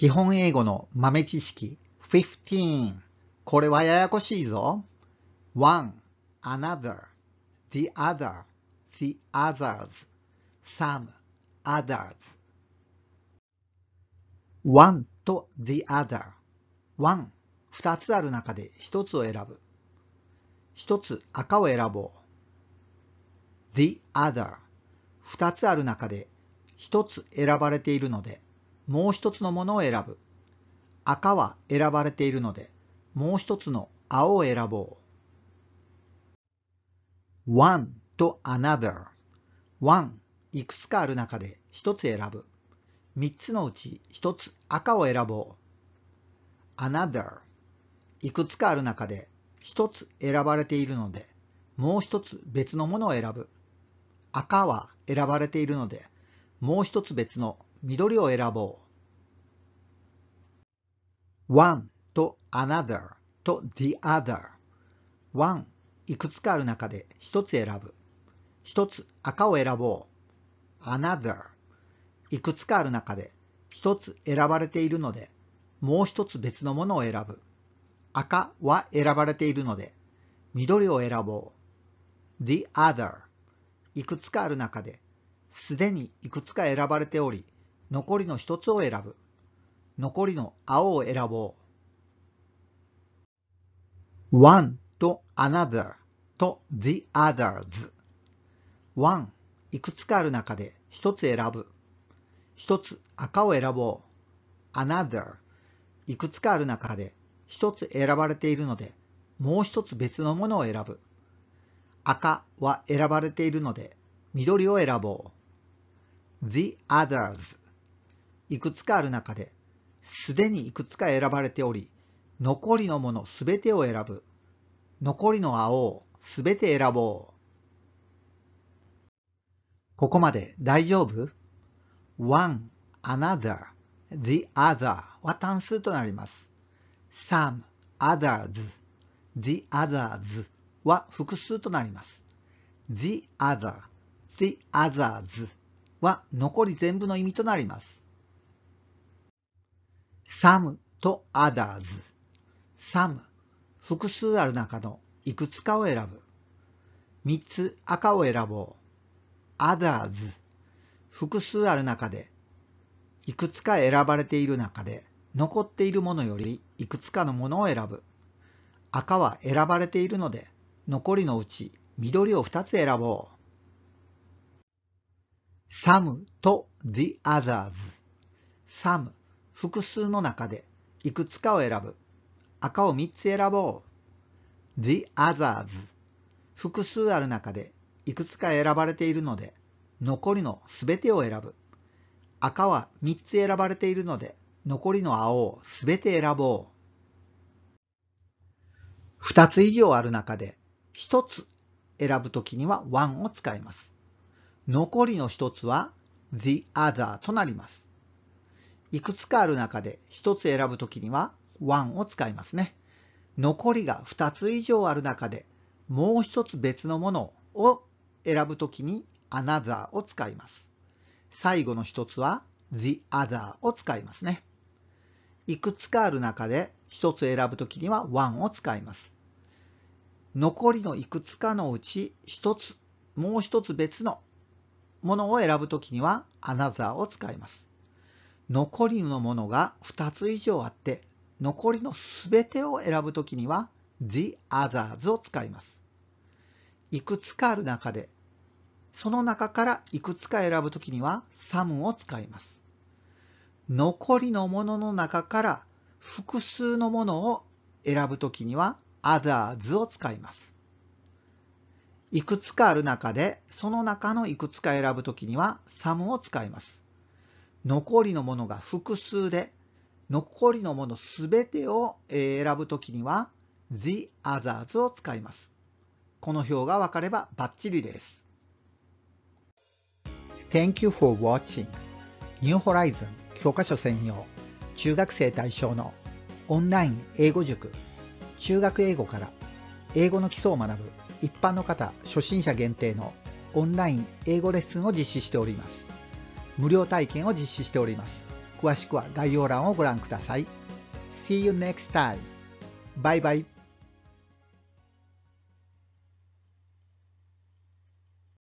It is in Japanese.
基本英語の豆知識15これはややこしいぞ one another the other the others some others one と the other one 二つある中で一つを選ぶ一つ赤を選ぼう the other 二つある中で一つ選ばれているのでもう一つのものを選ぶ。赤は選ばれているので、もう一つの青を選ぼう。one と another。one いくつかある中で一つ選ぶ。三つのうち一つ赤を選ぼう。another いくつかある中で一つ選ばれているので、もう一つ別のものを選ぶ。赤は選ばれているので、もう一つ別の緑を選ぼう。one と another と the other。one いくつかある中で一つ選ぶ。一つ赤を選ぼう。another いくつかある中で一つ選ばれているので、もう一つ別のものを選ぶ。赤は選ばれているので、緑を選ぼう。the other いくつかある中で、すでにいくつか選ばれており、残りの一つを選ぶ。残りの青を選ぼう。one と another と the others。one いくつかある中で一つ選ぶ。一つ赤を選ぼう。another いくつかある中で一つ選ばれているのでもう一つ別のものを選ぶ。赤は選ばれているので緑を選ぼう。the others いくつかある中で、すでにいくつか選ばれており、残りのものすべてを選ぶ。残りの青をすべて選ぼう。ここまで大丈夫 ?one, another, the other は単数となります。some, others, the others は複数となります。the other, the others は残り全部の意味となります。some と others。some 複数ある中のいくつかを選ぶ。3つ赤を選ぼう。others 複数ある中でいくつか選ばれている中で残っているものよりいくつかのものを選ぶ。赤は選ばれているので残りのうち緑を2つ選ぼう。some と the others。some 複数の中でいくつかを選ぶ。赤を3つ選ぼう。The others 複数ある中でいくつか選ばれているので残りのすべてを選ぶ。赤は3つ選ばれているので残りの青をすべて選ぼう。2つ以上ある中で1つ選ぶときには1を使います。残りの1つは the other となります。いくつかある中で一つ選ぶときには one を使いますね。残りが2つ以上ある中でもう一つ別のものを選ぶときに another を使います。最後の一つは the other を使いますね。いくつかある中で一つ選ぶときには one を使います。残りのいくつかのうち一つ、もう一つ別のものを選ぶときには another を使います。残りのものが2つ以上あって残りの全てを選ぶときには the others を使います。いくつかある中でその中からいくつか選ぶときには some を使います。残りのものの中から複数のものを選ぶときには others を使います。いくつかある中でその中のいくつか選ぶときには some を使います。残りのものが複数で、残りのものすべてを選ぶときには the others を使います。この表がわかればバッチリです。Thank you for watching New Horizon 教科書専用中学生対象のオンライン英語塾中学英語から英語の基礎を学ぶ一般の方初心者限定のオンライン英語レッスンを実施しております。無料体験を実施しております。詳しくは概要欄をご覧ください。See you next time. Bye bye.